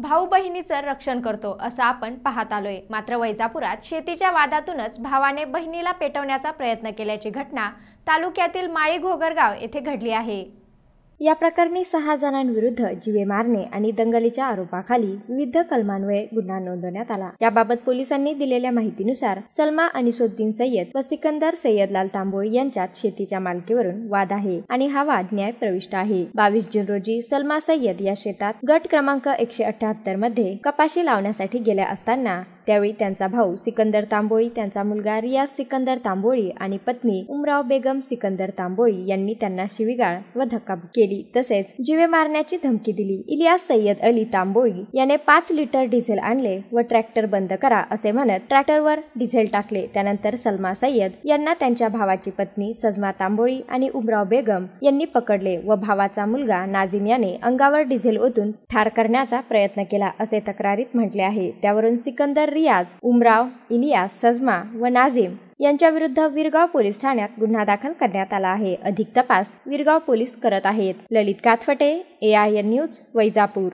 भाऊ बहिणीचं रक्षण करतो असं आपण पाहत आलोय मात्र वैजापुरात शेतीच्या वादातूनच भावाने बहिणीला पेटवण्याचा प्रयत्न केल्याची घटना तालुक्यातील माळी घोगरगाव येथे घडली आहे या प्रकरणी सहा जणांविरुद्ध जीवे मारणे आणि दंगलीच्या आरोपाखाली विविध कलमान्वये गुन्हा नोंदवण्यात आला याबाबत पोलिसांनी दिलेल्या माहितीनुसार सलमा आणि अनिसुद्दीन सय्यद व सिकंदर सय्यदलाल तांबोळ यांच्यात शेतीच्या मालकीवरून वाद आहे आणि हा वाद न्याय प्रविष्ट आहे बावीस जून रोजी सलमा सय्यद या शेतात गट क्रमांक एकशे अठ्याहत्तर मध्ये कपाशी लावण्यासाठी गेल्या असताना त्यावेळी त्यांचा भाऊ सिकंदर तांबोळी त्यांचा मुलगा रियाज सिकंदर तांबोळी आणि पत्नी उमराव बेगम सिकंदर तांबोळी यांनी त्यांना शिवीगाळ व धक्का केली तसेच जीवे मारण्याची धमकी दिली इलियास सय्यद अली तांबोळी याने पाच लिटर डिझेल आणले व ट्रॅक्टर बंद करा असे म्हणत ट्रॅक्टरवर डिझेल टाकले त्यानंतर सलमा सय्यद यांना त्यांच्या भावाची पत्नी सजमा तांबोळी आणि उमराव बेगम यांनी पकडले व भावाचा मुलगा नाझीम याने अंगावर डिझेल ओतून ठार करण्याचा प्रयत्न केला असे तक्रारीत म्हटले आहे त्यावरून सिकंदर रियाज उमराव इलियास सजमा व नाझीम विरुद्ध विरगाव पोलीस ठाण्यात गुन्हा दाखल करण्यात आला आहे अधिक तपास विरगाव पोलीस करत आहेत Lalit Kathwate A I news Vaijapur